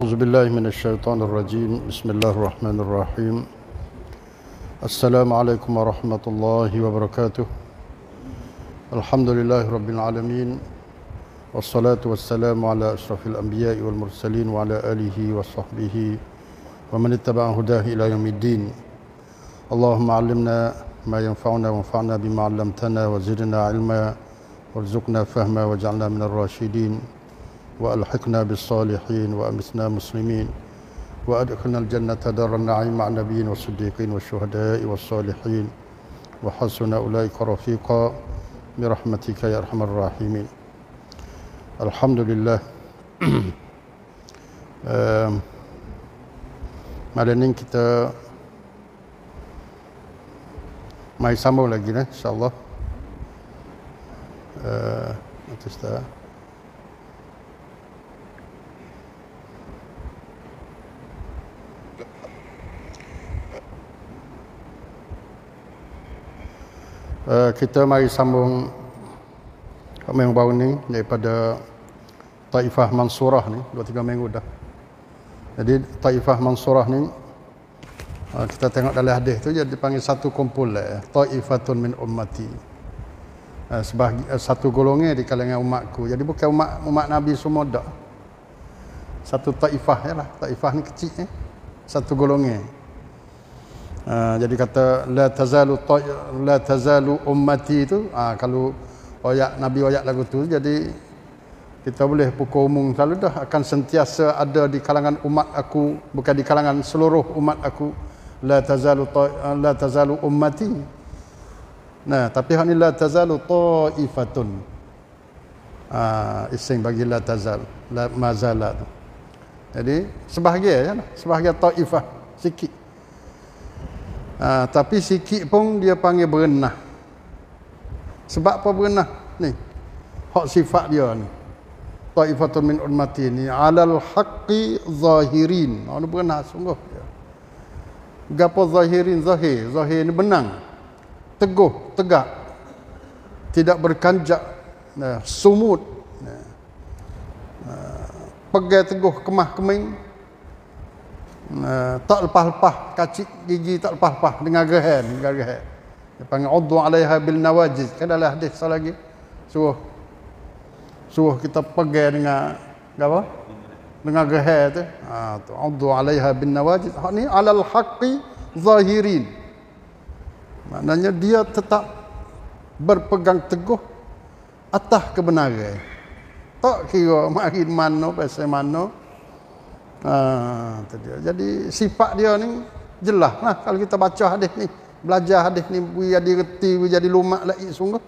أعوذ بالله من الشيطان الرجيم بسم الله الرحمن الرحيم السلام عليكم ورحمة الله وبركاته الحمد لله رب العالمين والصلاة والسلام على أشرف الأنبياء والمرسلين وعلى آله وصحبه ومن اتبع هداه إلى يوم الدين اللهم علمنا ما ينفعنا وانفعنا بما علمتنا وزدنا علما وارزقنا فهما واجعلنا من الراشدين وألحقنا بالصالحين وامسنا مسلمين وأدخلنا الجنة دار النعيم مع النبيين والصديقين والشهداء والصالحين وحسن أولئك رفيقا برحمتك يا أرحم الراحمين الحمد لله malam ini kita ما sambung lagi إن شاء الله uh, atas Eh, kita mari sambung apa baru ni daripada Taifah Mansurah ni 2 3 minggu dah. Jadi Taifah Mansurah ni uh, kita tengok dalam hadis tu dia dipanggil satu kumpulan eh, Taifatun min ummati. Uh, eh, sebagai uh, satu golongan di kalangan umatku. Jadi bukan umat umat Nabi semua dah. Satu taifah lah. Taifah ni kecil eh. Satu golongan. Uh, jadi kata la tazalu la tazalu ummati tu uh, kalau oyak nabi oyak lagu tu jadi kita boleh pukul umum selalu dah akan sentiasa ada di kalangan umat aku bukan di kalangan seluruh umat aku la tazalu ah, la tazalu ummati nah tapi hak ni la tazalu taifatun ah uh, iseng bagi la tazal la mazala jadi sebahagian ya sebahagian taifah sikit ha, tapi sikit pun dia panggil berenah sebab apa berenah ni hak sifat dia ni taifatun min ummati ni alal haqqi zahirin mana ah, berenah sungguh dia gapo zahirin zahir zahir ni benang teguh tegak tidak berkanjak sumut ah, pegang teguh kemah keming Eh, tak lepas-lepas kacik gigi tak lepas-lepas dengan gerhan dengan gerhan dia panggil udhu alaiha bil nawajiz kan dalam hadis satu lagi suruh suruh kita pegang dengan apa dengan gerhan tu ha tu udhu alaiha bil nawajiz hak ni alal haqqi zahirin maknanya dia tetap berpegang teguh atas kebenaran tak kira makin mana pasal mana Ha, jadi sifat dia ni jelas Nah, kalau kita baca hadis ni belajar hadis ni bui jadi reti bui jadi lumak lagi sungguh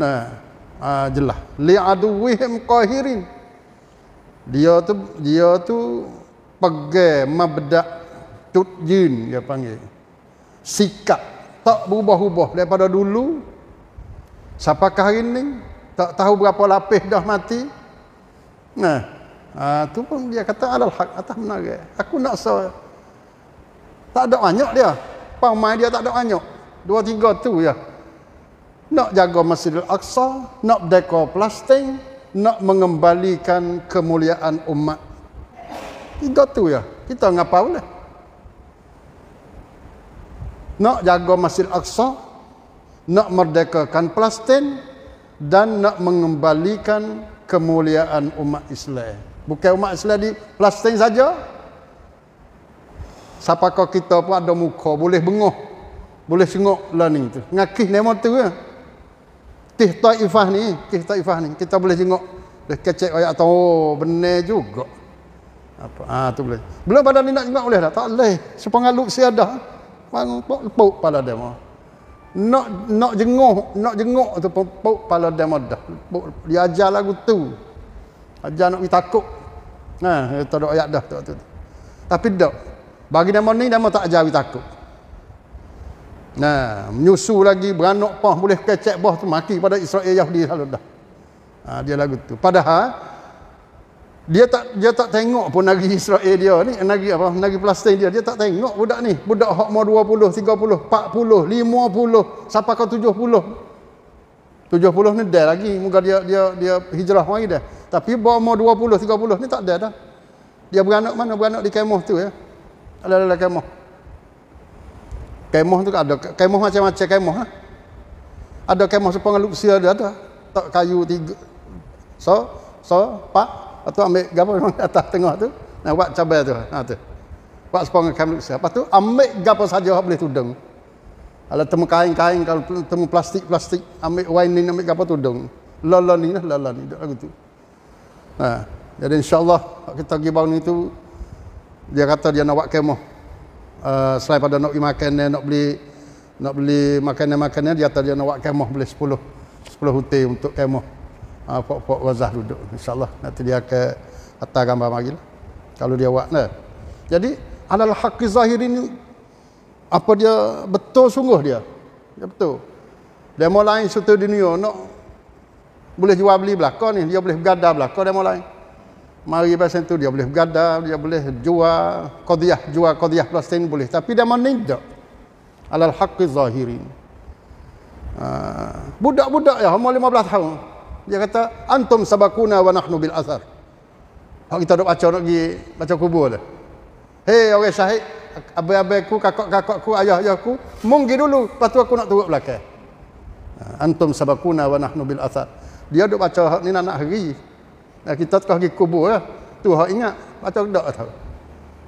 nah ha, jelas li aduwihim qahirin dia tu dia tu pegang mabda jin, dia panggil sikap tak berubah-ubah daripada dulu sampai ke hari ni tak tahu berapa lapis dah mati nah Ha, tu pun dia kata alal hak atas benar. Aku nak se tak ada banyak dia. Pang mai dia tak ada banyak. Dua tiga tu ya. Nak jaga Masjidil Aqsa, nak dekor plastik, nak mengembalikan kemuliaan umat. Tiga tu ya. Kita ngapa boleh? Nak jaga Masjid Aqsa, nak merdekakan Palestin dan nak mengembalikan kemuliaan umat Islam. Bukan umat Islam di Palestin saja. Siapa kau kita pun ada muka, boleh bengoh. Boleh sengok lah ni tu. Ngakih nama tu ya. Tih ta'ifah ni, tih ta'ifah ni. Kita boleh tengok. Dah kecek ayat tu, oh, benar juga. Apa? Ah ha, tu boleh. Belum pada ni nak tengok boleh tak? Tak boleh. Sepengaluk si ada. Bang pok pok pala demo. Nak nak jenguk, nak jenguk tu pok pok pala demo dah. Pok dia ajar lagu tu. Ajar nak takut Nah, ha, itu ada ayat dah tu. Tapi dak. Bagi nama ni nama tak ajar takut. Nah, ha, menyusu lagi beranak pah boleh kecek bah tu mati pada Israel Yahudi selalu dah. Ha, dia lagu tu. Padahal dia tak dia tak tengok pun negeri Israel dia ni, negeri apa? Negeri Palestin dia. Dia tak tengok budak ni. Budak hak mau 20, 30, 40, 50, sampai ke 70. 70 ni dah lagi. Moga dia dia dia hijrah mari dah. Tapi umur 20 30 ni tak ada dah. Dia beranak mana? Beranak di kemah tu ya. Ala ala kemah. Kemah tu ada kemah macam-macam kemah lah. Ada kemah sepang lupsia ada ada. Tak kayu tiga. So, so, pak atau ambil gapo memang atas tengah tu. Nak buat cabai tu. Ha tu. Buat sepang kemah lupsia. Lepas tu ambil gapo saja boleh tudung. Ala temu kain-kain kalau temu plastik-plastik, ambil wine ni ambil gapo tudung. Lala ni lah, lala ni. Dah, aku tu. Ha. Jadi insyaAllah kita pergi bang ni tu dia kata dia nak buat kemah. Ha, uh, selain pada nak pergi makan nak beli nak beli makanan-makanan dia kata dia nak buat kemah boleh 10 10 hutan untuk kemah. Ha, uh, Pok-pok wazah duduk. InsyaAllah nanti dia ke atas gambar lagi lah. Kalau dia buat nah. Jadi alal haqqi zahir ini apa dia betul sungguh dia? Dia betul. Dia mau lain satu dunia nak no? boleh jual beli belaka ni dia boleh bergada belaka dan mulai mari pasal tu dia boleh bergada dia boleh jual qadiyah jual qadiyah plastik boleh tapi dia mana tidak alal haqqi zahirin ah, budak-budak ya umur belas tahun dia kata antum sabakuna wa nahnu bil azhar Oh, kita duduk baca nak pergi baca kubur lah. Hei orang okay, syahid, abai-abaiku, kakak-kakakku, ayah-ayahku, mung dulu, lepas tu aku nak turut belakang. Ah, antum sabakuna wa nahnu bil athar dia duk baca hak ni anak hari. Nah, kita tak pergi kubur lah. Tu hak ingat baca dak tahu.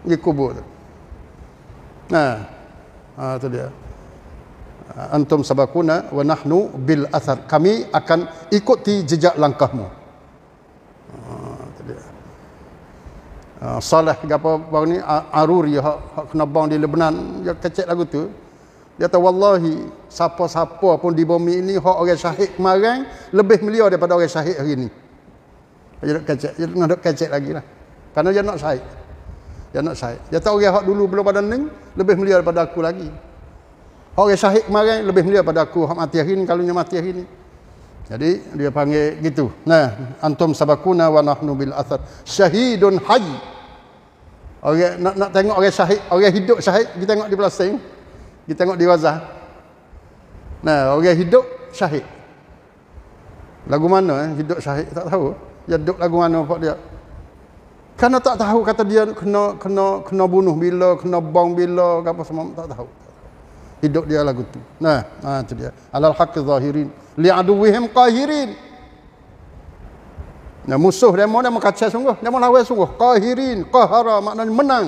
Pergi kubur tu. Nah. Ah tu dia. Antum sabakuna wa nahnu bil athar. Kami akan ikuti jejak langkahmu. Ah tu dia. Ah, ha, salah gapo baru ni aruri hak, hak kena bang di Lebanon yang kecek lagu tu. Dia kata wallahi siapa-siapa pun di bumi ini hak orang syahid kemarin lebih mulia daripada orang syahid hari ini. Dia nak kecek, dia nak kecek lagi lah. Karena dia nak syahid. Dia nak syahid. Dia tahu orang hak dulu belum pada ni lebih mulia daripada aku lagi. Hak orang syahid kemarin lebih mulia daripada aku hak mati hari ini kalau dia mati hari ini. Jadi dia panggil gitu. Nah, antum sabakuna wa nahnu bil athar. Syahidun hayy. Orang nak, nak tengok orang syahid, orang hidup syahid, kita tengok di belakang. Kita tengok di Razah. Nah, orang hidup syahid. Lagu mana eh? hidup syahid tak tahu. Ya hidup lagu mana pak dia? Karena tak tahu kata dia kena kena kena bunuh bila, kena bom bila, apa semua tak tahu. Hidup dia lagu tu. Nah, nah tu dia. Alal haqqi zahirin li'aduwihim qahirin. Nah, musuh dia mau dia sungguh. Dia mau lawan sungguh. Qahirin. Qahara maknanya menang.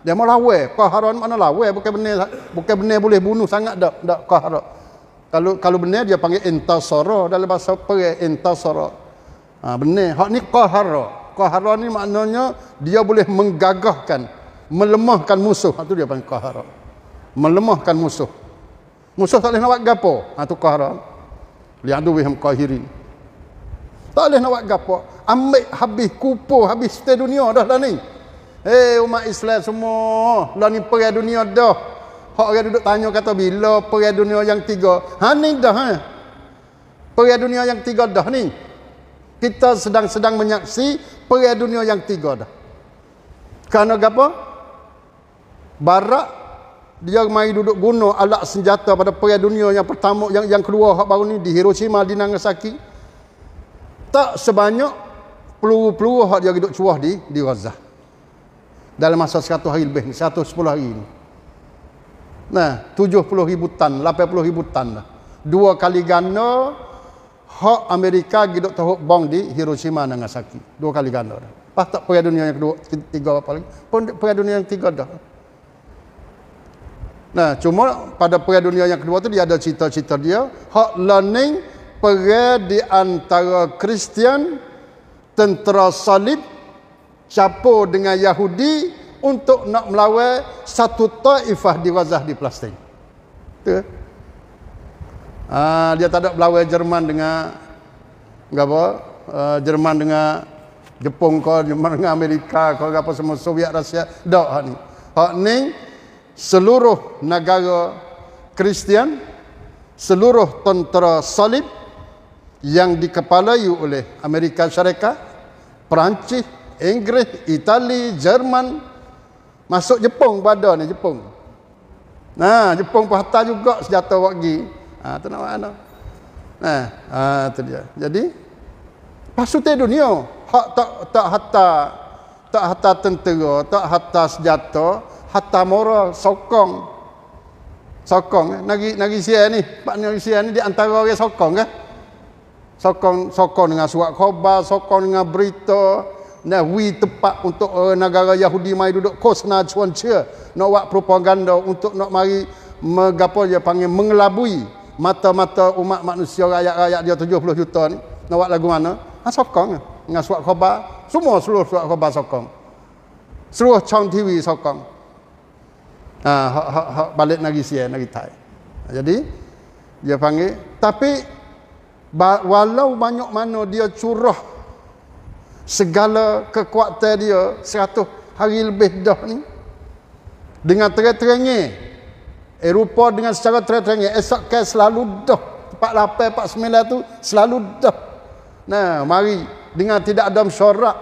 Dia mau lawe, kaharon mana lawe? Bukan benar, bukan benar boleh bunuh sangat tak dak kahar. Kalau kalau benar dia panggil intasara dalam bahasa perang intasara. Ha, benar. Hak ni kahar. Kahar ni maknanya dia boleh menggagahkan, melemahkan musuh. Ha, dia panggil kahar. Melemahkan musuh. Musuh tak boleh nak buat gapo. Ha tu kahar. Liadu wihum qahirin. Tak boleh nak buat gapo. Ambil habis kupu, habis setiap dunia dah dah ni. Hei umat Islam semua. Lah ni perai dunia dah. Hak orang duduk tanya kata bila perai dunia yang tiga. Ha ni dah ha. Perai dunia yang tiga dah ni. Kita sedang-sedang menyaksi perai dunia yang tiga dah. Kerana apa? Barak dia mai duduk guna alat senjata pada perai dunia yang pertama yang yang kedua hak baru ni di Hiroshima di Nagasaki. Tak sebanyak peluru-peluru hak dia duduk cuah di di Gaza dalam masa 100 hari lebih 110 hari ni. Nah, 70 ribu tan, 80 ribu tan lah. Dua kali ganda hak Amerika giduk tahu bom di Hiroshima dan Nagasaki. Dua kali ganda dah. Pas tak perang dunia yang kedua, tiga apa lagi? Perang dunia yang tiga dah. Nah, cuma pada perang dunia yang kedua tu dia ada cerita-cerita dia, hak learning perang di antara Kristian tentera salib campur dengan Yahudi untuk nak melawai satu taifah di wazah di Palestin. Tu. Ha, ah, dia tak ada melawai Jerman dengan apa? Uh, Jerman dengan Jepun ke, Jerman dengan Amerika ke, apa semua Soviet Rusia. Tak hak ni. Hak ni seluruh negara Kristian, seluruh tentera salib yang dikepalai oleh Amerika Syarikat, Perancis, Inggeris, Itali, Jerman masuk Jepung pada ni Jepung. Nah, Jepung pun hantar juga senjata waktu. Ah ha, tu nak mana? Nah, ha, ah tu dia. Jadi pasukan dunia hak tak tak hatta tak hatta tentera, tak hatta senjata, hatta moral sokong. Sokong eh? nagi nagi sia ni, pak nagi sia ni di antara orang sokong kan? Eh? Sokong sokong dengan suak khabar, sokong dengan berita, Nah, we tempat untuk uh, negara Yahudi mai duduk kos na cuanca nak buat propaganda untuk nak mari megapo dia panggil mengelabui mata-mata umat manusia rakyat-rakyat dia 70 juta ni nak buat lagu mana ha sokong dengan suat khabar semua seluruh suat khabar sokong seluruh cang TV sokong ha, ha, ha, balik negeri sia negeri Thai jadi dia panggil tapi walau banyak mana dia curah segala kekuatan dia 100 hari lebih dah ni dengan terang-terangnya Eropa dengan secara terang-terangnya esok kan selalu dah 48 49 tu selalu dah nah mari dengan tidak ada syarat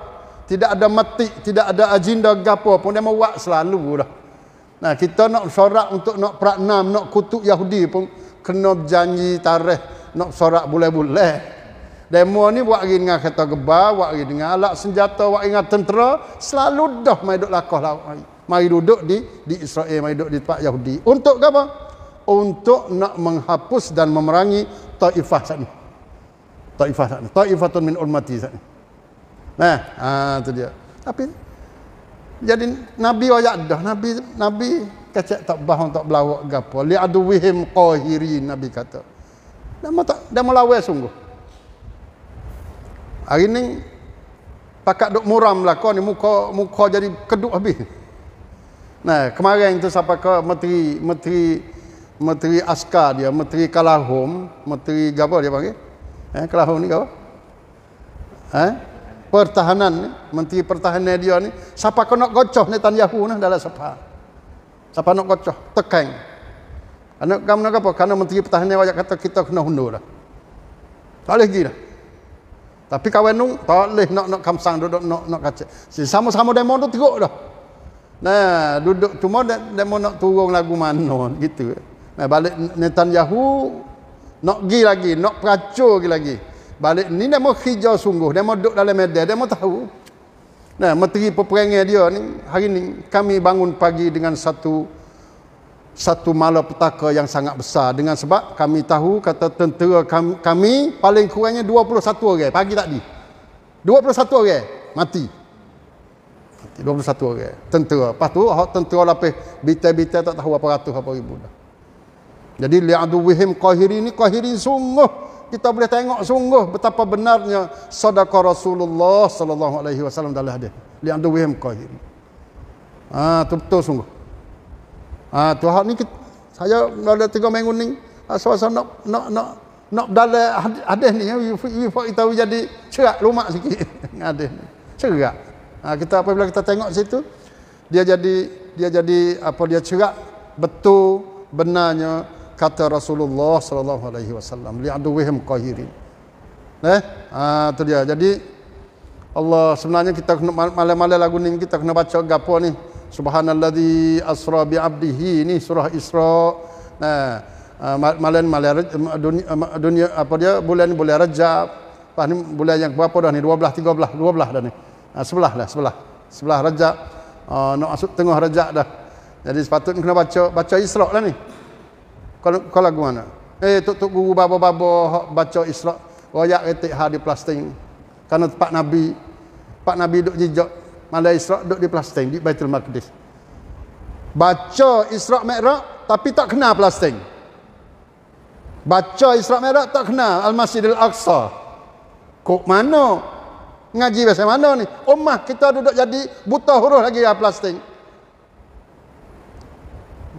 tidak ada mati tidak ada agenda gapo pun dia mewak selalu dah nah kita nak syarat untuk nak praknam nak kutuk Yahudi pun kena janji tarikh nak syarat boleh-boleh Demo ni buat lagi dengan kereta gebar, buat lagi dengan alat senjata, buat lagi dengan tentera. Selalu dah mari duduk lakuh lah. Mari duduk di di Israel, mari duduk di tempat Yahudi. Untuk apa? Untuk nak menghapus dan memerangi ta'ifah saat ni. Ta'ifah saat ni. Ta'ifah tu min ulmati saat ni. Nah, ah, tu dia. Tapi, jadi Nabi wajak dah. Nabi, Nabi kacak tak bahan tak belawak gapa. Li'aduwihim qahirin, Nabi kata. Dia mau tak, dia mau lawa sungguh. Hari ni pakat duk muram lah kau ni muka muka jadi keduk habis. Nah, kemarin tu siapa ke menteri menteri menteri askar dia, menteri Kalahom, menteri gapo dia panggil? Eh, Kalahom ni gapo? Eh? Pertahanan ni, menteri pertahanan dia ni, siapa kau nak gocoh Netanyahu nah dalam siapa? Siapa nak gocoh? Tekan. Anak kamu nak apa? Karena menteri pertahanan wajak kata kita kena undur lah. Tak boleh gila. Lah. Tapi kawan nung tak leh nak nak kamsang duduk nak nak kaca. Si sama-sama demo tu teruk dah. Nah, duduk cuma demo nak turun lagu mana gitu. Nah, balik Netan Yahu nak gi lagi, nak peracur lagi lagi. Balik ni demo hijau sungguh, demo duduk dalam medan, demo tahu. Nah, menteri peperangan dia ni hari ni kami bangun pagi dengan satu satu malapetaka yang sangat besar dengan sebab kami tahu kata tentera kami, kami paling kurangnya 21 orang pagi tadi 21 orang mati 21 orang tentera lepas tu tentera lapis bitai-bitai tak tahu apa ratus apa ribu dah jadi wihim qahiri ni qahiri sungguh kita boleh tengok sungguh betapa benarnya sadaqah Rasulullah sallallahu alaihi wasallam dalam hadis wihim qahiri ah tu betul sungguh Ha, tu hak ni saya ada tiga minggu ni ha, suasana nak nak nak nak dalam ada ni we for kita jadi cerak lumak sikit ada cerak ha, kita apabila kita tengok situ dia jadi dia jadi apa dia cerak betul benarnya kata Rasulullah sallallahu alaihi wasallam li aduwihim qahirin Neh ha, tu dia jadi Allah sebenarnya kita kena malam-malam lagu ni kita kena baca gapo ni Subhanalladzi asra bi abdihi ni surah Isra. Nah, ah, malam malam dunia, dunia apa dia bulan bulan Rajab. Pas ni bulan yang berapa dah ni? 12 13 12 dah ni. Nah, sebelah dah, sebelah. Sebelah Rajab. Uh, nak masuk tengah Rajab dah. Jadi sepatutnya kena baca baca Isra lah ni. Kalau kalau gua mana? Eh tok tok guru babo-babo baca Isra. Royak retik ha di plastik. Karena tempat Nabi. Pak Nabi duk jejak Malam Israq duduk di Palestin di Baitul Maqdis. Baca Israq Mi'raj tapi tak kenal Palestin. Baca Israq Mi'raj tak kenal Al-Masjidil Aqsa. Kok mana? Ngaji bahasa mana ni? Umah kita duduk jadi buta huruf lagi ya Palestin.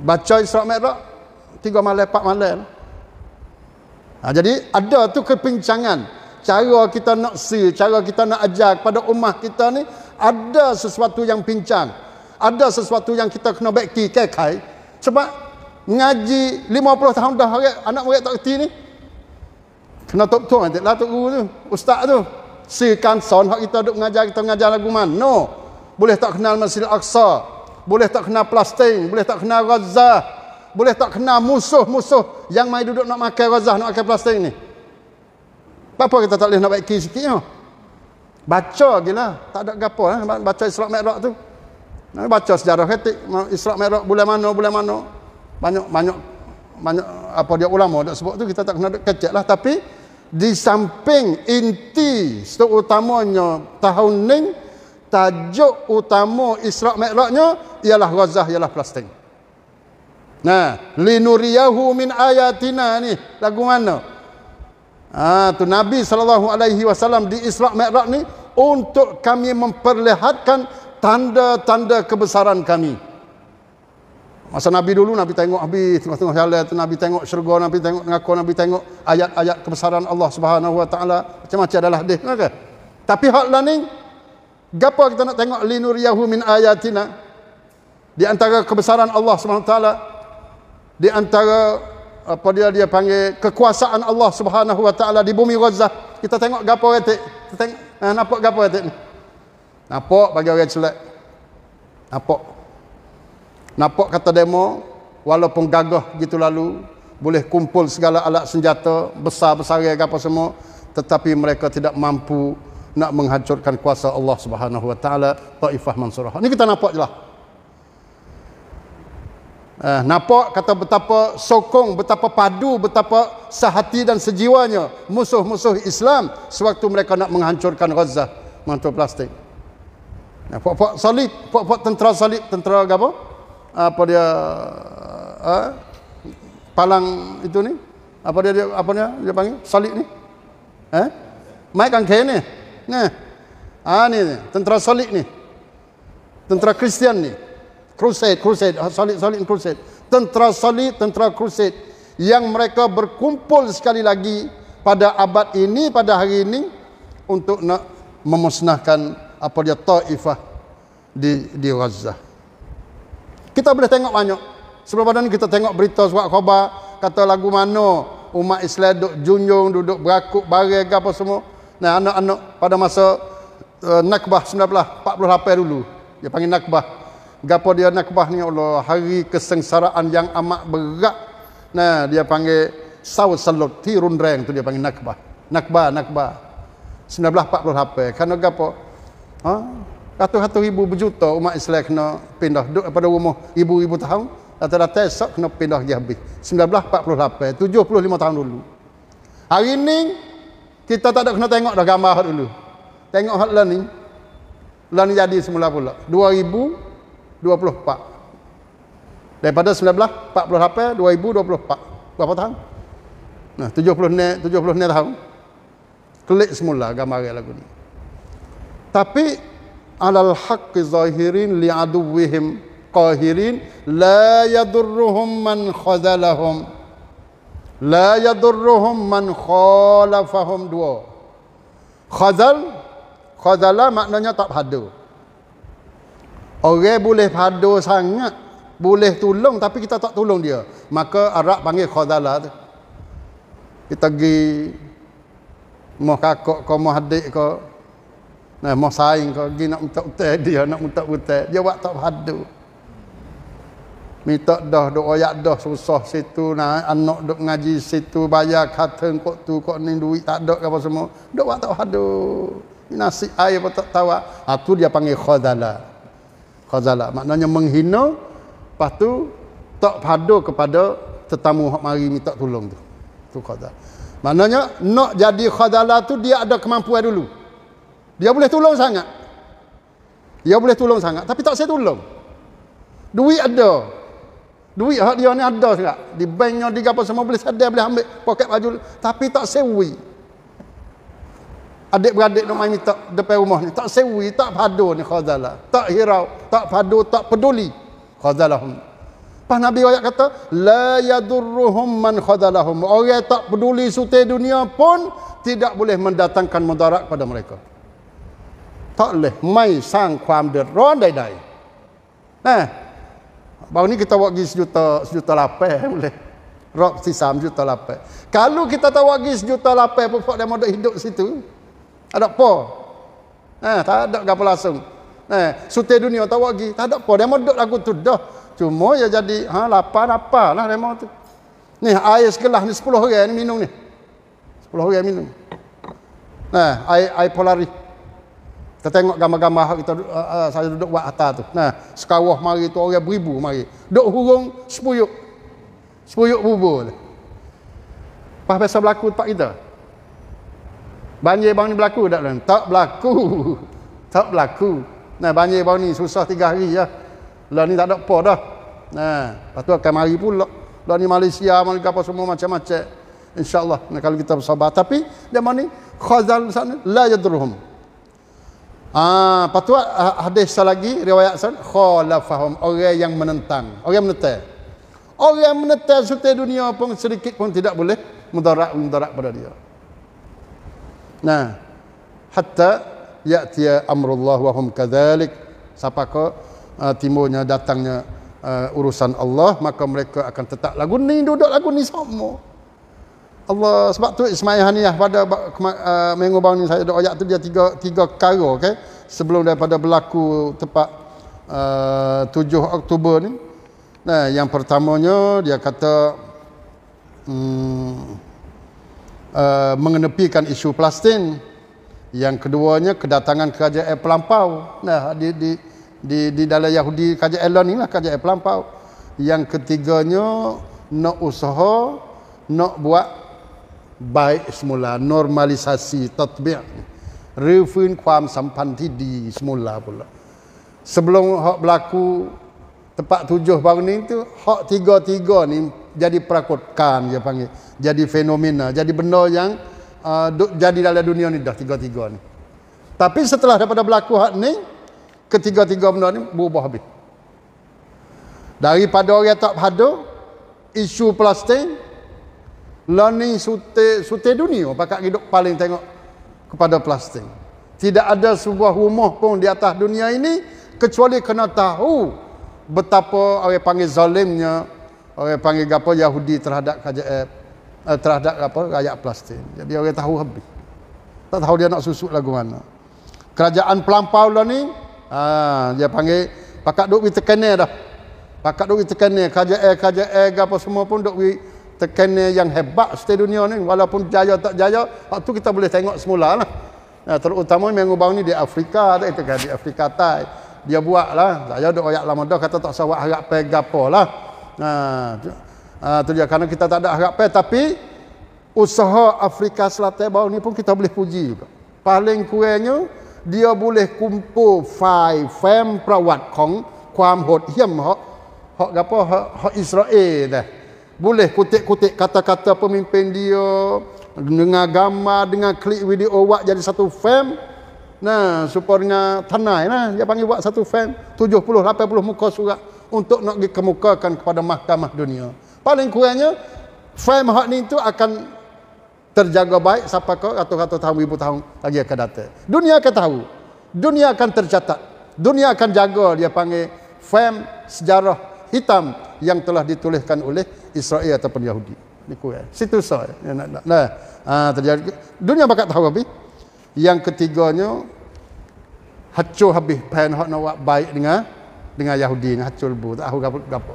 Baca Israq Mi'raj tiga malam empat malam. Lah. Ha, jadi ada tu kepincangan cara kita nak si, cara kita nak ajar kepada umah kita ni ada sesuatu yang pincang ada sesuatu yang kita kena bekti kekai sebab ngaji 50 tahun dah harik, anak murid tak reti ni kena tok tok nanti lah tok guru tu ustaz tu sirkan son hak kita duk mengajar kita mengajar lagu mana no boleh tak kenal Masjid Al-Aqsa boleh tak kenal plastik boleh tak kenal razah boleh tak kenal musuh-musuh yang mai duduk nak makan razah nak makan plastik ni apa kita tak boleh nak baik sikit ya Baca je lah. Tak ada gapo lah. Eh? Baca Israq Merak tu. Baca sejarah kritik. Israq Merak bulan mana, bulan mana. Banyak, banyak, banyak apa dia ulama dah sebut tu. Kita tak kena kecek lah. Tapi, di samping inti terutamanya tahun ni, tajuk utama Israq Meraknya ialah Gazah ialah plastik. Nah, linuriyahu min ayatina ni lagu mana? Ah tu Nabi saw alaihi wasallam di Israq Mi'raj ni untuk kami memperlihatkan tanda-tanda kebesaran kami. Masa Nabi dulu Nabi tengok habis tengok-tengok jalan tu Nabi tengok syurga Nabi tengok neraka Nabi tengok ayat-ayat kebesaran Allah Subhanahu Wa Taala macam-macam adalah deh kan? Okay? Tapi hak lah ni gapo kita nak tengok linur yahu min ayatina di antara kebesaran Allah Subhanahu Wa di antara apa dia dia panggil kekuasaan Allah Subhanahu di bumi Gaza kita tengok gapo kata kita tengok Ha, nampak ke apa tak ni? Nampak bagi orang celak. Nampak. Nampak kata demo, walaupun gagah gitu lalu, boleh kumpul segala alat senjata, besar-besar ke apa semua, tetapi mereka tidak mampu nak menghancurkan kuasa Allah Subhanahu Wa Taala taifah mansurah. Ini kita nampak jelah. Uh, nampak kata betapa sokong, betapa padu, betapa sehati dan sejiwanya musuh-musuh Islam sewaktu mereka nak menghancurkan Gaza, mantul plastik. Nah, ya, puak-puak salib, puak-puak tentera salib, tentara apa? Apa dia? Uh, palang itu ni? Apa dia, apa dia, dia panggil? Salib ni? Eh? Mai kan ni? Nah. Ah ni, tentara salib ni. tentara Kristian ni crusade, crusade, ha, solid, solid crusade. Tentera solid, tentera crusade. Yang mereka berkumpul sekali lagi pada abad ini, pada hari ini. Untuk nak memusnahkan apa dia ta'ifah di di Gaza. Kita boleh tengok banyak. Sebelum ini kita tengok berita suat khabar. Kata lagu mana umat Islam duduk junjung, duduk berakuk, bareng apa semua. Nah anak-anak pada masa uh, Nakbah 1948 dulu. Dia panggil Nakbah gapo dia nak bah ni Allah hari kesengsaraan yang amat berat nah dia panggil saud salut ti rundreng tu dia panggil nakbah nakbah nakbah 1948 kerana gapo ha ratus-ratus ribu berjuta umat Islam kena pindah duduk pada rumah ibu-ibu tahun rata-rata esok kena pindah dia habis 1948 75 tahun dulu hari ni kita tak ada kena tengok dah gambar dulu tengok hal lah ni lah ni jadi semula pula 24 daripada 1948 2024 berapa tahun nah 70 ni 70 ni tahun klik semula gambar lagu ni tapi alal haqq zahirin li aduwwihim qahirin la yadurruhum man khazalahum la yadurruhum man khalafahum dua khazal khazala maknanya tak hadir Orang boleh padu sangat, boleh tolong tapi kita tak tolong dia. Maka Arab panggil khadalah tu. Kita pergi mau kakak kau, mau adik kau. Nah, mau saing kau, pergi nak minta utai dia, nak minta utai. Dia buat tak padu. Minta dah, duk ayak dah, susah situ, nah, anak duk ngaji situ, bayar kata kau tu, kau ni duit tak ada apa semua. Duk buat tak padu. Nasi air pun tak tahu. Itu ah, dia panggil khadalah khazala maknanya menghina lepas tu tak padu kepada tetamu hak mari tak tolong tu tu khazala maknanya nak jadi khazala tu dia ada kemampuan dulu dia boleh tolong sangat dia boleh tolong sangat tapi tak saya tolong duit ada duit hak dia ni ada sangat di banknya di kapal semua boleh sadar boleh ambil poket baju tapi tak saya duit adik-beradik nak main tak depan rumah ni tak sewi tak padu ni khazalah tak hirau tak padu tak peduli khazalahum pas nabi ayat kata la yadurruhum man khazalahum orang tak peduli sute dunia pun tidak boleh mendatangkan mudarat kepada mereka tak boleh mai sang kuam deron dai-dai nah baru ni kita buat sejuta sejuta lapan eh, boleh rob si sam juta lapan kalau kita tawagi sejuta lapan pun fak dia hidup situ ada apa eh, tak ada kapal langsung eh, sute dunia tahu lagi tak ada apa dia mau duduk aku tu dah cuma ya jadi ha, lapar apa lah dia mau tu ni air segelah ni 10 orang ni minum ni 10 orang minum nah eh, air, air polari kita tengok gambar-gambar kita uh, uh, saya duduk buat atas tu nah sekawah mari tu orang beribu mari duduk hurung sepuyuk sepuyuk bubur apa biasa berlaku tempat kita Banjir bang ni berlaku tak? Tak berlaku. Tak berlaku. Nah, banjir bang ni susah tiga hari ya. Lah ni tak ada apa dah. Nah, lepas tu akan mari pula. Lah ni Malaysia, Malaysia apa semua macam-macam. InsyaAllah nah, kalau kita bersabar. Tapi dia mana ni? Khazal sana. La yadruhum. Ah, lepas tu ha, hadis lagi riwayat sana. Kholafahum. Orang yang menentang. Orang yang menentang. Orang yang menentang setiap dunia pun sedikit pun tidak boleh mudarat-mudarat pada dia. Nah, hatta ya'tiya amrullah wahum hum kadzalik. Siapa ke uh, timbulnya datangnya uh, urusan Allah, maka mereka akan tetap lagu ni duduk lagu ni semua. Allah sebab tu Ismail Haniyah pada uh, minggu bang ni saya ada ayat tu dia tiga tiga perkara okay. Sebelum daripada berlaku tepat uh, 7 Oktober ni. Nah, yang pertamanya dia kata hmm, Uh, mengenepikan isu Palestin. Yang keduanya kedatangan kerajaan pelampau. Nah di di di, di dalam Yahudi kerajaan Elon inilah kerajaan pelampau. Yang ketiganya nak usaha nak buat baik semula, normalisasi tatbi' refin kuam sampan tidi semula pula. Sebelum hak berlaku tempat tujuh baru ni tu, hak tiga-tiga ni jadi perakotkan dia panggil jadi fenomena jadi benda yang uh, du, jadi dalam dunia ni dah tiga-tiga ni tapi setelah daripada berlaku hak ni ketiga-tiga benda ni berubah habis daripada orang tak padu isu plastik learning sute sute dunia pakak hidup paling tengok kepada plastik tidak ada sebuah rumah pun di atas dunia ini kecuali kena tahu betapa orang panggil zalimnya orang panggil apa Yahudi terhadap KJM eh, eh, terhadap apa rakyat Palestin. Jadi orang tahu habis. Tak tahu dia nak susuk lagu mana. Kerajaan pelampau lah ni, ha, dia panggil pakat duk kita kena dah. Pakat duk kita kena KJM KJM apa semua pun duk terkena yang hebat setiap dunia ni walaupun jaya tak jaya waktu kita boleh tengok semula lah ya, terutama yang baru ni di Afrika itu kan di Afrika tai dia buat lah saya ada orang lama dah kata tak sawak harap pegapa lah. Ha, ha, tu dia kerana kita tak ada harapan tapi usaha Afrika Selatan baru ni pun kita boleh puji juga. Paling kurangnya dia boleh kumpul file fam perawat kong kuam hot hiam hot hot apa hot, hot Israel dah. Boleh kutik-kutik kata-kata pemimpin dia dengan gambar dengan klik video wak jadi satu fam. Nah, supaya dengan tanai nah dia panggil buat satu fam 70 80 muka surat untuk nak dikemukakan kepada mahkamah dunia. Paling kurangnya frame hak ni tu akan terjaga baik siapa kau atau kata tahun ribu tahun lagi akan datang. Dunia akan tahu. Dunia akan tercatat. Dunia akan jaga dia panggil frame sejarah hitam yang telah dituliskan oleh Israel ataupun Yahudi. Ni kurang. Situ saya. Nah, nah, ha, nah. Ah, terjadi. Dunia bakat tahu habis. Yang ketiganya hancur habis pen hak nak baik dengan dengan Yahudi dengan hacul bu tak tahu gapo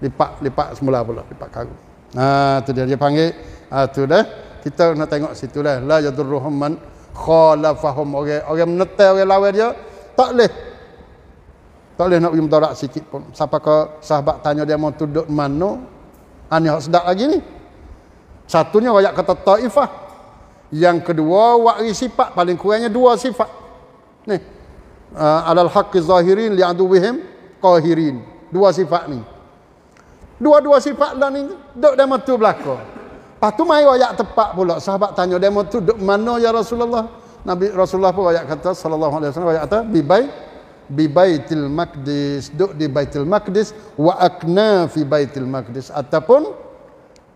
lipat lipat semula pula lipat karung ha tu dia dia panggil ha tu dah kita nak tengok situ lah la yadurruhum man khalafahum orang orang menetai orang lawan dia tak leh tak leh nak pergi mudarat sikit pun siapa ke sahabat tanya dia mau tuduk mano ani ah, hak sedak lagi ni satunya wayak kata taifah yang kedua wakri sifat paling kurangnya dua sifat ni uh, alal haqqi zahirin li aduwihim tahirin. Dua sifat ni. Dua-dua sifat lah ni. dok demo tu belakang. Lepas tu mai wayak tepat pula. Sahabat tanya demo tu dok mana ya Rasulullah? Nabi Rasulullah pun wayak kata sallallahu alaihi wasallam wayak kata bibai bi baitil maqdis dok di baitil maqdis wa akna fi baitil maqdis ataupun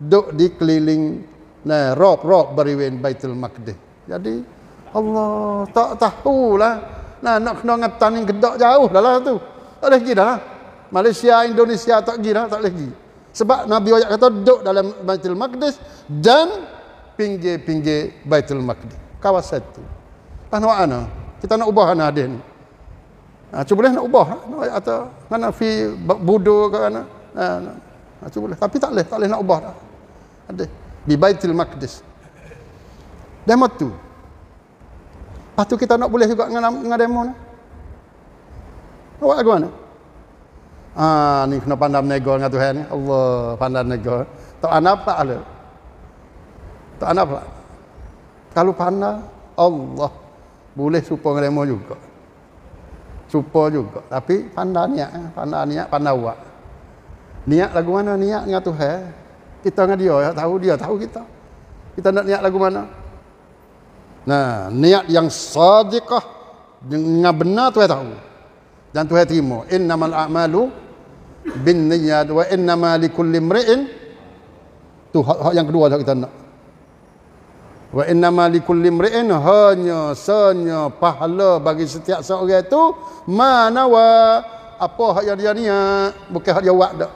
duk di keliling nah rob rob beriwen baitil maqdis jadi Allah tak tahulah nah nak kena ngatan ni kedak jauh dah lah tu tak boleh pergi dah. Malaysia, Indonesia tak pergi dah. Tak boleh pergi. Sebab Nabi Ayat kata duduk dalam Baitul Maqdis dan pinggir-pinggir Baitul Maqdis. Kawasan itu. Tak lah, nak mana? Kita nak ubah kan hadis ni. Ha, cuba boleh nak ubah. Ha? Nak ayat kata. Kan fi budu ke mana. Ha, ha, cuba boleh. Tapi tak boleh. Tak boleh nak ubah dah. Ada. Di Baitul Maqdis. Demo tu. Lepas tu kita nak boleh juga dengan, dengan demo ni. Awak lagu mana? Ah, ni kena pandang menegur dengan Tuhan ni. Allah pandang menegur. Tak anak apa ala. Tak anak apa. Kalau pandang Allah boleh supa dengan juga. Supa juga. Tapi pandang niat, eh. pandang pandai niat, pandai awak. Niat lagu mana? Niat dengan Tuhan. Kita dengan dia, ya. tahu dia, tahu kita. Kita nak niat lagu mana? Nah, niat yang sadiqah dengan benar tu saya tahu dan tuhan terima innamal a'malu bin niyyat wa innama likulli imri'in tu hak, hak yang kedua hak kita nak wa innama likulli imri'in hanya senya pahala bagi setiap seorang itu mana wa apa hak yang dia niat bukan hak dia buat dak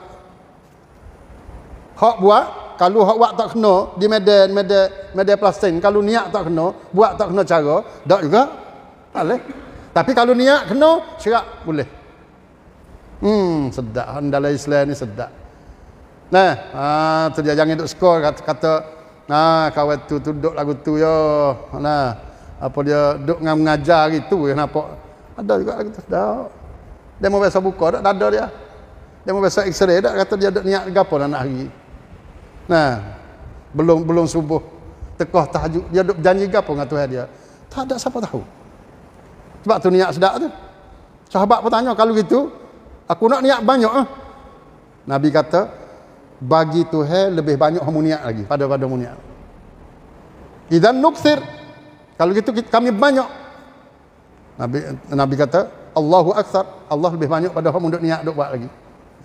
hak buat kalau hak buat tak kena di medan medan medan plastik kalau niat tak kena buat tak kena cara dak juga tak tapi kalau niat kena, syarat boleh. Hmm, sedap. Dalam Islam ni sedap. Nah, ha, tu jangan duk skor kata, kata nah kawan tu tu duk lagu tu yo. Nah, apa dia duk ngam mengajar gitu ya nampak. Ada juga lagu tu sedap. Dia mau biasa buka tak ada dia. Dia mau biasa X-ray tak kata dia duk niat gapo nak hari. Nah, belum belum subuh. Tekah tahajud dia duk janji gapo dengan Tuhan dia. Tak ada siapa tahu. Sebab tu niat sedap tu. Sahabat pun tanya, kalau gitu, aku nak niat banyak. Eh? Nabi kata, bagi Tuhan lebih banyak kamu niat lagi. Pada pada kamu niat. Izan nuksir. Kalau gitu kami banyak. Nabi Nabi kata, Allahu Akbar. Allah lebih banyak pada kamu duk niat, duk buat lagi.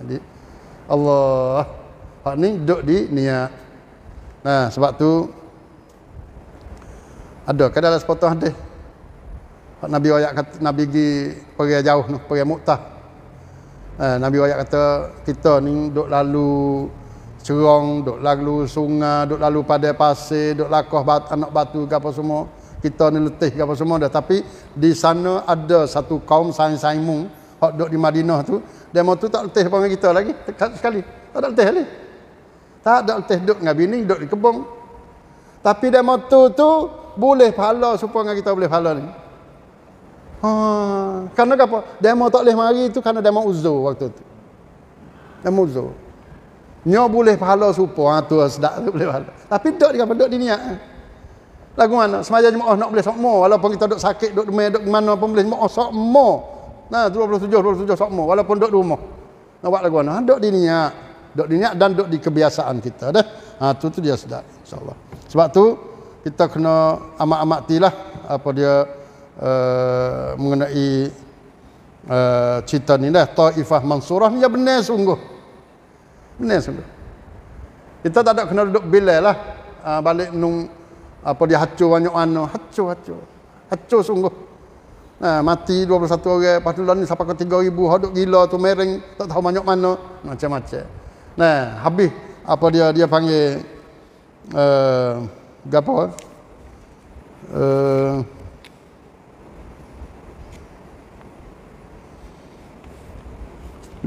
Jadi, Allah. Hak ni duk di niat. Nah, sebab tu, ada ke dalam sepotong hadis? Nabi ayat kata Nabi pergi pergi jauh tu pergi Muktah. Eh, Nabi ayat kata kita ni dok lalu cerong, dok lalu sungai, dok lalu padai pasir, duk lakah bat, anak batu ke apa semua. Kita ni letih ke apa semua dah tapi di sana ada satu kaum sain-sainmu hok dok di Madinah tu, dia mau tu tak letih apa kita lagi sekali. Tak ada letih lagi. Tak ada letih dok dengan bini, dok di kebun. Tapi dia mau tu tu boleh pahala supaya kita boleh pahala ni. Ha, kerana apa? Demo tak boleh mari tu kerana demo uzur waktu tu. Demo uzur. Nyo boleh pahala supo, ha tu sedak tu boleh pahala. Tapi dok dia dok di niat. Eh. Lagu mana? Semaja jemaah nak boleh sokmo walaupun kita dok sakit, dok demam, dok mana pun boleh jemaah sokmo. Nah, 27 27 sokmo walaupun dok di rumah. Nak buat lagu mana? Ha, dok di niat. Dok di niat dan dok di kebiasaan kita dah. Ha tu tu dia sedak insyaallah. Sebab tu kita kena amat tilah apa dia Eh, mengenai uh, cerita ni lah, Taifah Mansurah ni ya benar sungguh. Benar sungguh. Kita tak ada kena duduk bilal lah. Uh, balik nung apa dia hacu banyak anu, hacu hacu. Hacu sungguh. Nah, mati 21 orang, lepas tu lah ni sampai ke 3000 hidup gila tu mereng tak tahu banyak mana macam-macam. Nah, habis apa dia dia panggil eh uh, gapo? Eh uh,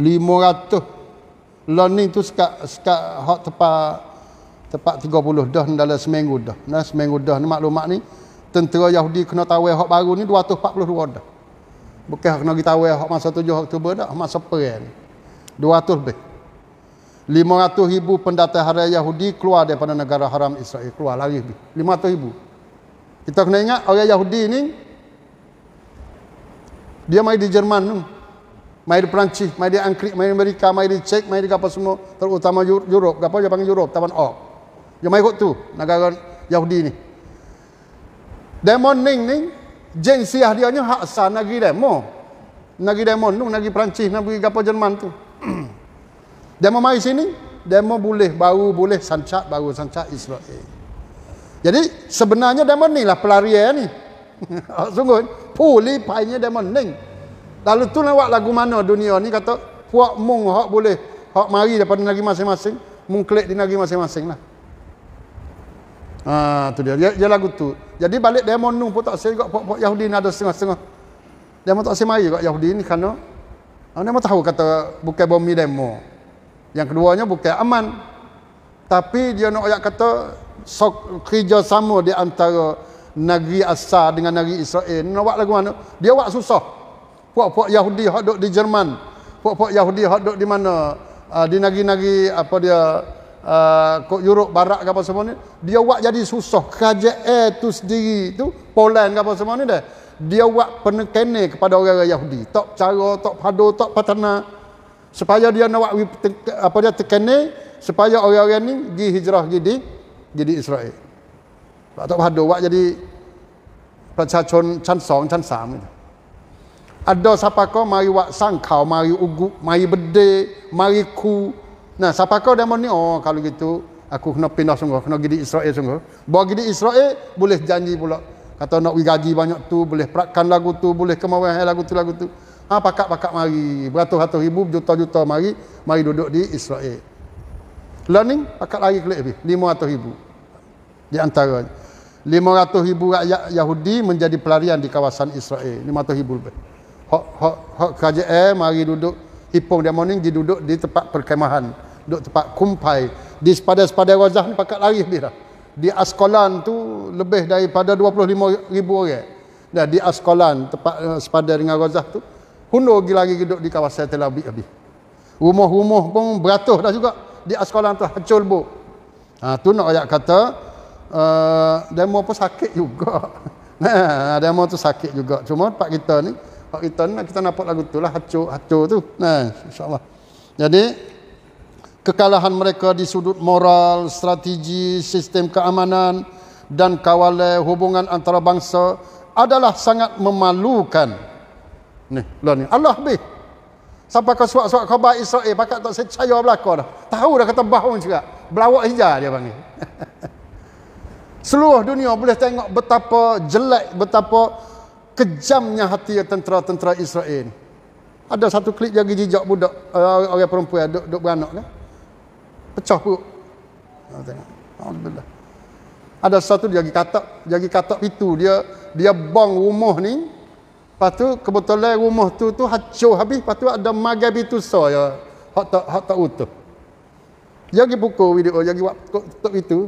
Lima 500 learning tu sekat sekat hot tempat tiga puluh dah dalam seminggu dah nah seminggu dah ni maklumat ni tentera Yahudi kena tahu hot baru ni dua empat puluh dua dah bukan kena kita tahu hot masa 7 Oktober dah masa perang 200 lebih 500 ribu pendata hari Yahudi keluar daripada negara haram Israel keluar lari 500 ribu kita kena ingat orang Yahudi ni dia mai di Jerman ni mai di Perancis, mai di Angkrik, mai di Amerika, mai di Czech, mai di apa semua, terutama Europe, apa dia panggil Europe, Taman Op. Dia mai ikut tu, negara Yahudi ni. Demon Ning ni, jensiah dia ni hak sah negeri demo. Negeri Demon tu, negeri Perancis, negeri apa Jerman tu. demo mai sini, demo boleh baru boleh sancak baru sancak Israel. Jadi sebenarnya demon ni lah pelarian ni. Sungguh, pulih painya demon ning. Lalu tu lewat lagu mana dunia ni kata puak mung hak boleh hak mari daripada negeri masing-masing, mung klik di negeri masing-masing lah. Ha, tu dia. dia. Dia, lagu tu. Jadi balik demo nung pun tak sel gak puak Yahudi ni ada setengah-setengah. mau tak sel mari gak Yahudi ni kerana ha, dia demo tahu kata bukan bomi demo. Yang keduanya bukan aman. Tapi dia nak ayat kata sok kerja sama di antara negeri asal dengan negeri Israel. Nak buat lagu mana? Dia buat susah puak-puak Yahudi hak duduk di Jerman, puak-puak Yahudi hak duduk di mana? Uh, di nagi-nagi apa dia uh, ah, ke barat ke apa semua ni, dia buat jadi susah kerajaan tu sendiri tu, Poland ke apa semua ni dah. Dia buat penekene kepada orang-orang Yahudi, tak cara, tak padu, tak patana supaya dia nak apa dia tekene supaya orang-orang ni gi hijrah gi jadi Israel. Tak padu buat jadi pelacacon chan 2, chan 3 ada siapa kau mari wak sangkau, mari ugup, mari bedek, mari ku. Nah, siapa kau dia ni? Oh, kalau gitu aku kena pindah sungguh, kena gidi Israel sungguh. Bawa gidi Israel boleh janji pula. Kata nak wi gaji banyak tu, boleh peratkan lagu tu, boleh kemawai lagu tu lagu tu. Ha ah, pakak-pakak mari, beratus-ratus ribu, juta-juta mari, mari duduk di Israel. Learning pakak lari kelik lebih, lima ratus ribu. Di lima ratus ribu rakyat Yahudi menjadi pelarian di kawasan Israel. Lima ratus ribu lebih hok hok hok KJM mari duduk hipung dia morning di duduk di tempat perkemahan duduk tempat kumpai di sepada sepada rozah pakat lari dia di askolan tu lebih daripada 25 ribu orang dah di askolan tempat uh, sepada dengan rozah tu hundo lagi lagi duduk di kawasan Tel Aviv habis rumah-rumah pun beratus dah juga di askolan tu hancur bu ha tu nak ayat kata uh, demo pun sakit juga nah mahu tu sakit juga cuma pak kita ni hak kita nak kita nampak lagu tu lah hacu hacu tu nah insyaallah jadi kekalahan mereka di sudut moral strategi sistem keamanan dan kawale hubungan antara bangsa adalah sangat memalukan nih lah ni Allah be sampai ke suak-suak khabar Israel pakat tak percaya belaka dah tahu dah kata bahun juga belawak hijau dia panggil seluruh dunia boleh tengok betapa jelek betapa kejamnya hati ya tentera-tentera Israel. Ada satu klip jaga jejak budak eh, orang perempuan duk duk beranak kan. Pecah perut. Ha, tengok. Alhamdulillah. Ada satu jaga katak, jadi katak itu dia dia bang rumah ni. Lepas tu kebetulan rumah tu tu hancur habis, lepas tu ada magai itu saya. Hak tak hak tak utuh. Jaga pukul video jaga waktu tok itu,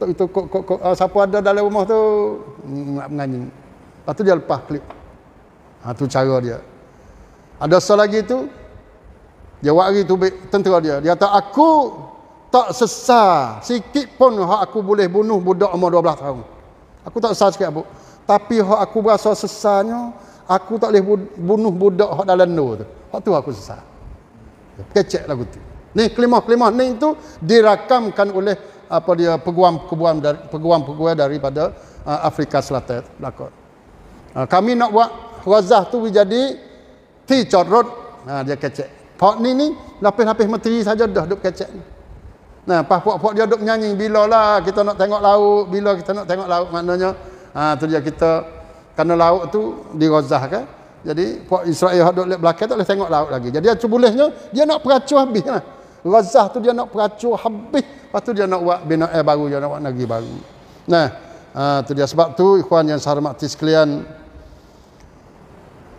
tok itu kok kok kok ah, siapa ada dalam rumah tu? Hmm, nak menganyang. Lepas tu dia lepas klip. Ha, tu cara dia. Ada satu lagi tu, dia buat hari tu tentera dia. Dia kata, aku tak sesar sikit pun hak aku boleh bunuh budak umur 12 tahun. Aku tak sesar sikit pun. Tapi hak aku berasa sesarnya, aku tak boleh bunuh budak hak dalam nur tu. Hak tu aku sesar. Kecek lagu tu. Ni kelima-kelima ni tu dirakamkan oleh apa dia peguam-peguam dari peguam-peguam daripada uh, Afrika Selatan belakang. Ha, kami nak buat huazah tu jadi ti corot ha, dia kecek Pok ni ni lapis-lapis menteri saja dah duk kecek nah pas pok-pok dia duk nyanyi bila lah kita nak tengok laut bila kita nak tengok laut maknanya ha, tu dia kita kerana laut tu dirozah kan jadi pok Israel yang duduk belakang tak boleh tengok laut lagi jadi dia bolehnya dia nak peracu habis lah Razah tu dia nak peracu habis lepas tu dia nak buat bina air eh, baru dia nak buat negeri baru nah ha, tu dia sebab tu ikhwan yang sahar sekalian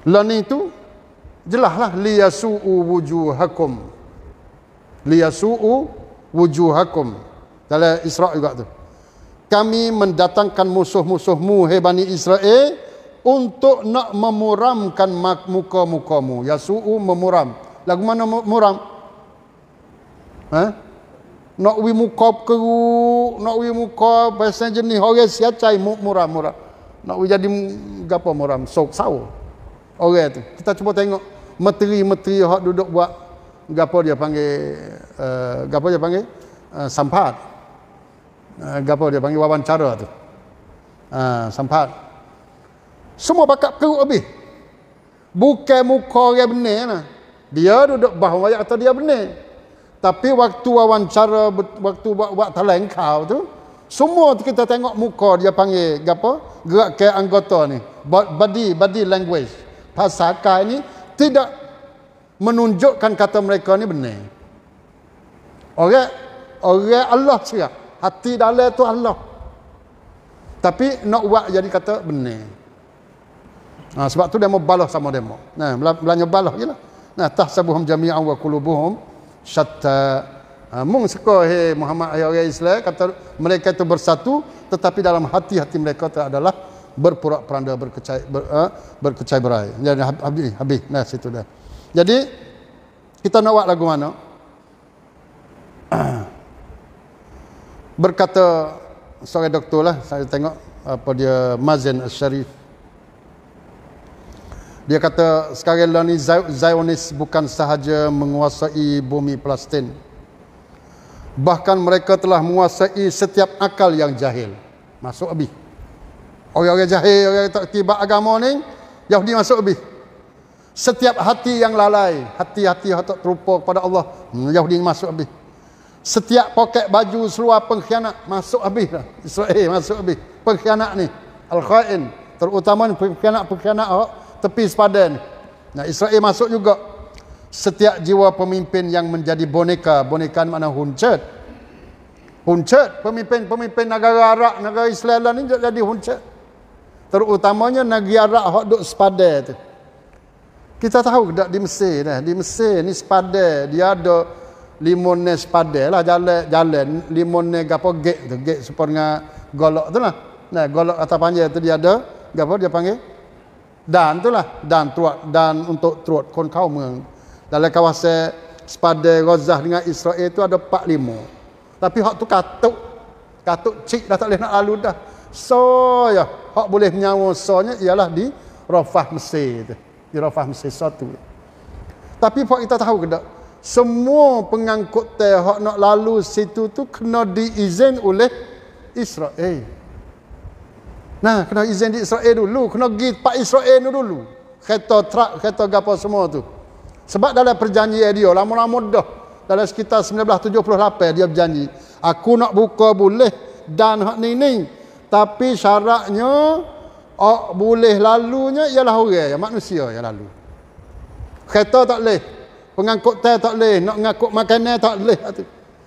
Lani itu jelaslah liyasu'u wujuhakum. Liyasu'u wujuhakum. Dalam Isra' juga tu. Kami mendatangkan musuh-musuhmu, hei Bani Israel, untuk nak memuramkan muka-mukamu. Yasu'u memuram. Lagu mana muram? Ha? Nak ui muka keruk, nak ui muka pasal jenis orang siacai muram-muram. Nak ui jadi apa muram? Sok sawah orang tu kita cuba tengok menteri-menteri hak duduk buat gapo dia panggil uh, gapo dia panggil uh, eh, sampat uh, eh, gapo dia panggil wawancara tu uh, sampat semua bakat perut habis bukan muka orang benar lah. dia duduk bahawa atau dia benar tapi waktu wawancara waktu buat, buat talent kau tu semua tu kita tengok muka dia panggil gapo gerak ke anggota ni body body language pasaka ini tidak menunjukkan kata mereka ni benar. Orang orang Allah saja. Hati dalam tu Allah. Tapi nak buat jadi kata benar. Nah, ha, sebab tu dia mau balas sama demo. Nah, belanya balas jelah. Nah, tahsabuhum jami'an wa qulubuhum syatta. Ha, mung suka hey, Muhammad ayat Islam kata mereka itu bersatu tetapi dalam hati-hati mereka itu adalah berpura peranda berkecai ber, uh, berkecai berai. Jadi habis habis nah situ dah. Jadi kita nak buat lagu mana? Berkata seorang doktor lah saya tengok apa dia Mazen Syarif dia kata sekarang lah ni Zionis bukan sahaja menguasai bumi Palestin bahkan mereka telah menguasai setiap akal yang jahil masuk habis Orang-orang jahil, orang-orang tak tiba agama ni, Yahudi masuk lebih. Setiap hati yang lalai, hati-hati yang tak terlupa kepada Allah, hmm, Yahudi masuk lebih. Setiap poket baju seluar pengkhianat, masuk lebih lah. Israel masuk lebih. Pengkhianat ni, Al-Khain, terutama pengkhianat-pengkhianat orang tepi sepadan. Nah, Israel masuk juga. Setiap jiwa pemimpin yang menjadi boneka, boneka mana huncet, huncet pemimpin-pemimpin negara Arab, negara Islam ni jadi huncet terutamanya negeri Arab hok duk sepada tu kita tahu dak di Mesir dah di Mesir ni sepada dia ada limone sepada lah jalan jalan limone gapo gek tu gek super dengan golok tu lah nah golok atau panjang tu dia ada gapo dia panggil dan tu lah dan tu dan untuk truat kon kau meng dalam kawasan sepada Gozah dengan Israel itu ada 45 tapi hok tu katuk katuk cik dah tak boleh nak lalu dah so ya hak boleh menyawa sonya ialah di Rafah Mesir tu di Rafah Mesir satu tapi pak kita tahu ke tak semua pengangkut teh hak nak lalu situ tu kena diizin oleh Israel nah kena izin di Israel dulu kena pergi pak Israel dulu kereta trak, kereta gapo semua tu sebab dalam perjanjian dia lama-lama dah dalam sekitar 1978 dia berjanji aku nak buka boleh dan hak ni ni tapi syaratnya oh boleh lalunya ialah orang yang manusia yang lalu. Kereta tak boleh. Pengangkut teh tak boleh. Nak mengangkut makanan tak boleh.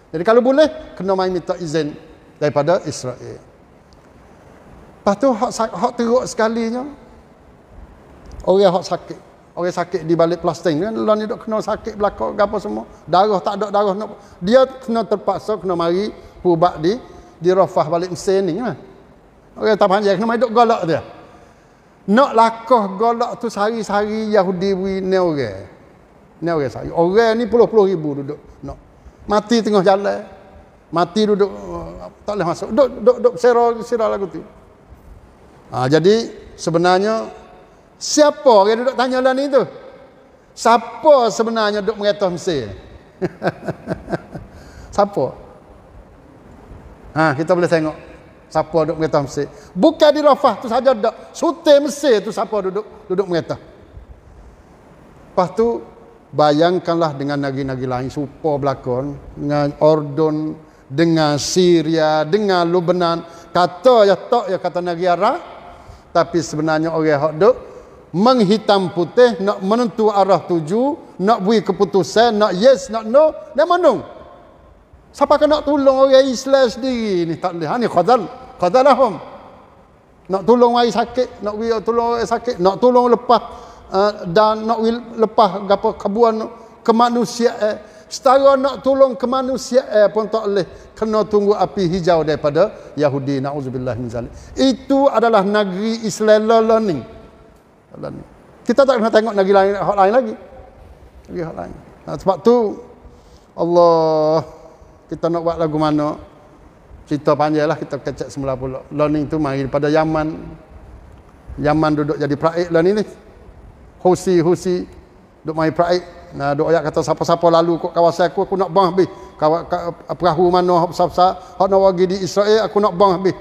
Jadi kalau boleh, kena main minta izin daripada Israel. Lepas tu, hak, teruk sekalinya. Orang hak sakit. Orang sakit di balik plastik. Kan? Lalu ni lah kena sakit belakang apa semua. Darah tak ada darah. Dia kena terpaksa kena mari pubat di di rafah balik mesin ni. Kan? Orang tak panjang main hidup golok dia. Nak lakah golok tu sehari-hari Yahudi beri ni orang. Ni orang sehari. Orang ni puluh-puluh ribu duduk. No Mati tengah jalan. Mati duduk. Eh, tak boleh masuk. Duk-duk duduk. Serah, serah lagu tu. Ha, jadi sebenarnya siapa yang duduk tanya lah ni tu? Siapa sebenarnya duduk mengatah Mesir? siapa? Ha, kita boleh tengok siapa duduk mengata Mesir. Bukan di Rafah tu saja dak. Sute Mesir tu siapa duduk duduk mengata. Lepas tu bayangkanlah dengan nagi-nagi lain serupa belakon dengan Ordon, dengan Syria, dengan Lebanon. Kata ya tak ya kata nagi arah. Tapi sebenarnya orang hok duk menghitam putih nak menentu arah tuju, nak buih keputusan, nak yes, nak no, dan mandung. Siapa kena tolong orang Islam sendiri ni? Tak boleh. Ini ha, khadal. Khadal lah Nak tolong orang sakit. Nak tolong orang sakit. Nak tolong lepas. Uh, dan nak lepas gapa kebuan kemanusiaan. Eh. Setara nak tolong kemanusiaan eh, pun tak boleh. Kena tunggu api hijau daripada Yahudi. Na'udzubillah min zalim. Itu adalah negeri Islam learning. Kita tak kena tengok negeri lain, lain lagi. Negeri lain. sebab tu Allah kita nak buat lagu mana cerita panjang lah kita kecek semula pula learning tu mari daripada Yaman Yaman duduk jadi praik lah ni ni Husi Husi duduk mari praik nah, duduk ayat kata siapa-siapa lalu kat kawasan aku aku nak bang habis kawa, perahu mana besar-besar hak nak pergi di Israel aku nak bang habis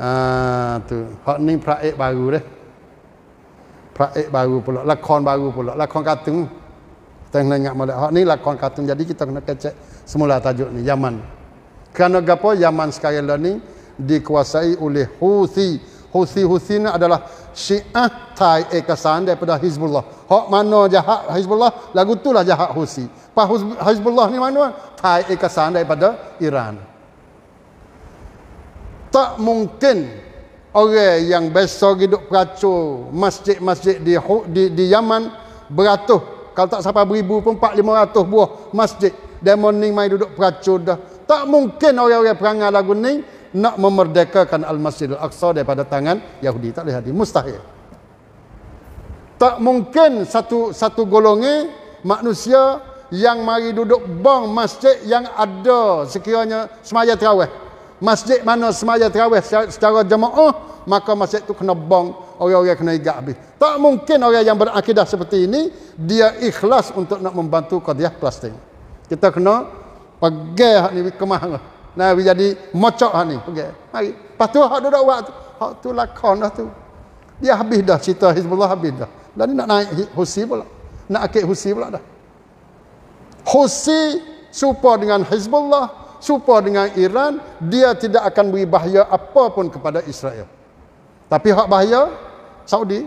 ah, tu hak ni praik baru dah praik baru pula lakon baru pula lakon katung tengah ingat malam hak ni lakon katung jadi kita kena kecek semula tajuk ni Yaman. Kerana gapo Yaman sekarang ni dikuasai oleh Houthi. Houthi Houthi ni adalah Syiah Thai Ekasan daripada Hizbullah. Hak mana jahat Hizbullah? Lagu itulah jahat Houthi. Pa Hizbullah ni mana? Thai Ekasan daripada Iran. Tak mungkin orang yang besar hidup peracu masjid-masjid di, di, di Yaman beratus kalau tak sampai beribu pun 4-500 buah masjid demo ni mai duduk peracun dah. Tak mungkin orang-orang perangai lagu ni nak memerdekakan Al-Masjidil Aqsa daripada tangan Yahudi. Tak boleh jadi. Mustahil. Tak mungkin satu satu golongan manusia yang mari duduk bang masjid yang ada sekiranya semaya terawih. Masjid mana semaya terawih secara, secara jemaah, maka masjid tu kena bang. Orang-orang kena igat habis. Tak mungkin orang yang berakidah seperti ini, dia ikhlas untuk nak membantu kodiah plastik kita kena pergi hak ni kemah lah. nah bi jadi mocok hak ni pergi mari lepas tu hak duduk buat tu hak tu lakon dah tu dia habis dah cerita Hizbullah habis dah dan ni nak naik husi pula nak akik husi pula dah husi serupa dengan Hizbullah serupa dengan Iran dia tidak akan beri bahaya apa pun kepada Israel tapi hak bahaya Saudi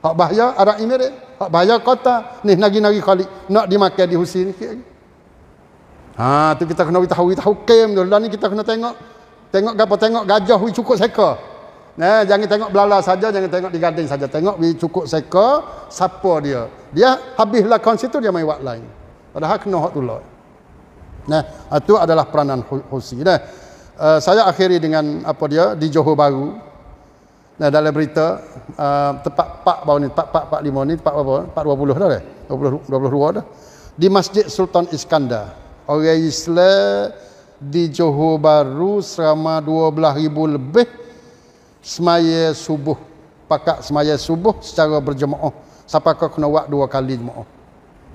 hak bahaya Arab Emirates hak bahaya kota ni nagi-nagi kali nak dimakan di husi ni Ha tu kita kena tahu kita hukum tu. Lah ni kita kena tengok tengok apa tengok gajah wi cukup seka. Nah, eh, jangan tengok belalah saja, jangan tengok di gading saja. Tengok wi cukup seka, siapa dia. Dia habislah konstitu dia main wak lain. Padahal kena hak tulah. Nah, itu adalah peranan Husi. Nah, eh, uh, eh, saya akhiri dengan apa dia di Johor Bahru. Nah, dalam berita uh, tepat Pak Bau ni, Pak Pak Pak Limau ni, Pak apa? Pak 20 dah dah. 20 22 dah. Di Masjid Sultan Iskandar orang Islam di Johor Baru selama 12,000 lebih semaya subuh pakak semaya subuh secara berjemaah siapa kau kena buat dua kali jemaah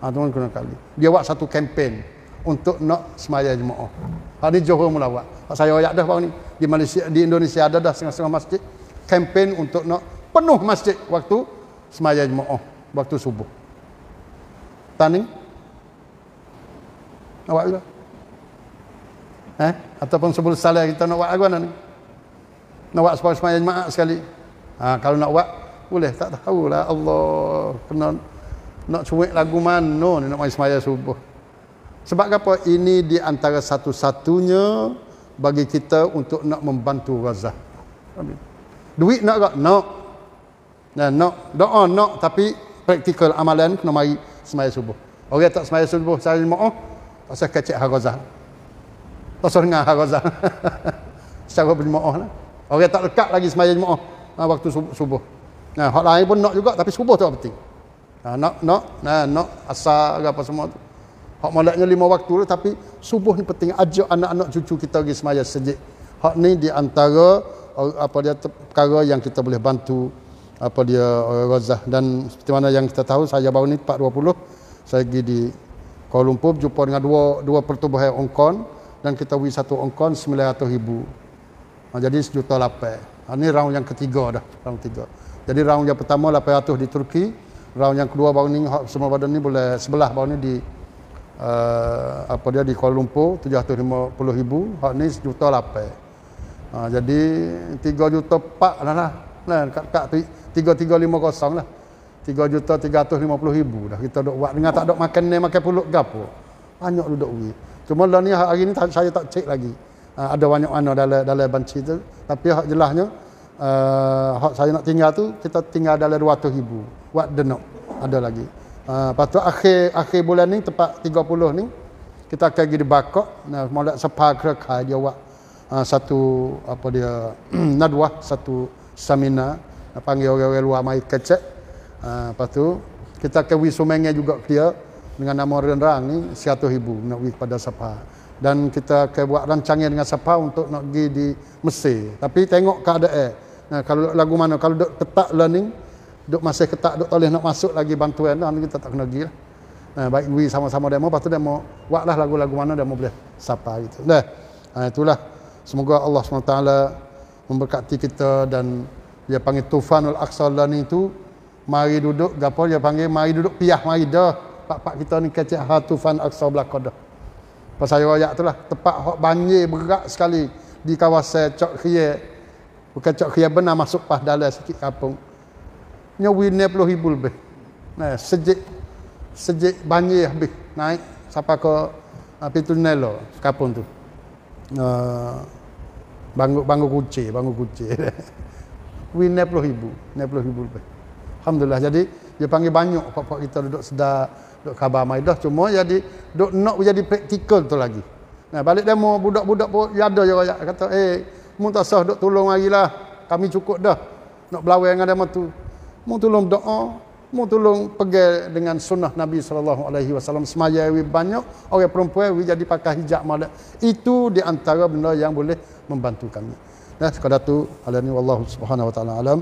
ha, tuan kena kali dia buat satu kempen untuk nak semaya jemaah hari Johor mula buat ha, saya ayak dah baru ni di Malaysia di Indonesia ada dah setengah-setengah masjid kempen untuk nak penuh masjid waktu semaya jemaah waktu subuh tanding nak buat juga eh? ataupun sebelum salah kita nak buat agama ni nak buat sebuah semayang jemaah sekali ha, kalau nak buat boleh tak tahulah Allah kena nak cuik lagu mana ni nak main semayang subuh sebab apa ini di antara satu-satunya bagi kita untuk nak membantu razah duit nak tak? nak nak ya, nak doa nak tapi praktikal amalan kena mari semayang subuh orang tak semayang subuh cari maaf Pasal kecek Harazah. Pasal dengar Harazah. Secara berjemaah lah. Orang tak lekat lagi semayang jemaah ha, waktu subuh. Nah, ha, hak lain pun nak juga tapi subuh tu apa penting. Nah, ha, nak nak nah, ha, nak asal, apa semua tu. Hak malatnya lima waktu lah, tapi subuh ni penting ajak anak-anak cucu kita pergi semayang sejik. Hak ni di antara apa dia perkara yang kita boleh bantu apa dia Razah dan seperti mana yang kita tahu saya baru ni 420 saya pergi di Kuala Lumpur berjumpa dengan dua dua pertubuhan ongkon dan kita beri satu ongkon 900 ribu ha, jadi sejuta lapan ini ha, round yang ketiga dah round tiga jadi round yang pertama 800 di Turki round yang kedua baru ni semua badan ni boleh sebelah baru ni di uh, apa dia di Kuala Lumpur 750 ribu hak ni sejuta lapan ha, jadi 3 juta pak lah lah kat, kat 3350 lah 3 juta 350 ribu dah kita dok buat dengan tak dok makan ni makan puluk gapo Banyak lu duit. Cuma lah ni hari ni saya tak cek lagi. Uh, ada banyak mana dalam dalam banci tu tapi hak jelasnya uh, hak saya nak tinggal tu kita tinggal dalam 200 ribu buat denok ada lagi uh, lepas tu akhir akhir bulan ni tepat 30 ni kita akan pergi di Bakok nah, mulai sepah kerakai dia buat uh, satu apa dia nadwah satu seminar panggil orang-orang luar mari kecek Ha, lepas tu kita kewi sumengnya juga dia dengan nama Renrang ni 100 ibu nak wi pada siapa. Dan kita ke buat rancangan dengan siapa untuk nak pergi di Mesir. Tapi tengok keadaan. Nah, kalau lagu mana, kalau duk ketak learning, duk masih ketak, duk boleh nak masuk lagi bantuan, dan lah, kita tak kena pergi lah. Nah, baik we sama-sama demo, lepas tu demo, lah lagu-lagu mana demo boleh siapa gitu. Dah, nah, ah, itulah. Semoga Allah SWT memberkati kita dan dia panggil Tufanul Aqsa learning itu, mari duduk gapo dia panggil mari duduk piah mari dah pak-pak kita ni kecik kecek hatufan aksa belaka dah pasal royak tu lah tepat hok banjir berat sekali di kawasan cok khie bukan cok khie benar masuk pas dalam sikit kampung nyawi 90 ribu lebih nah sejak sejik banjir habis naik sampai ke api ah, tunnel kampung tu bangun uh, bangun kucing bangun kucing Win 90 ribu, 90 ribu lebih. Alhamdulillah. Jadi dia panggil banyak pak-pak kita duduk sedar, duduk khabar maidah cuma jadi duduk nak jadi praktikal tu lagi. Nah, balik demo budak-budak pun ya ada juga kata, "Eh, mu tak sah duk tolong marilah. Kami cukup dah nak belawai dengan demo tu. Mu tolong doa, mu tolong pergi dengan sunnah Nabi sallallahu alaihi wasallam semaya wi banyak orang perempuan wi jadi pakai hijab malam. Itu di antara benda yang boleh membantu kami. Nah, sekadar tu, alani wallahu subhanahu wa taala alam.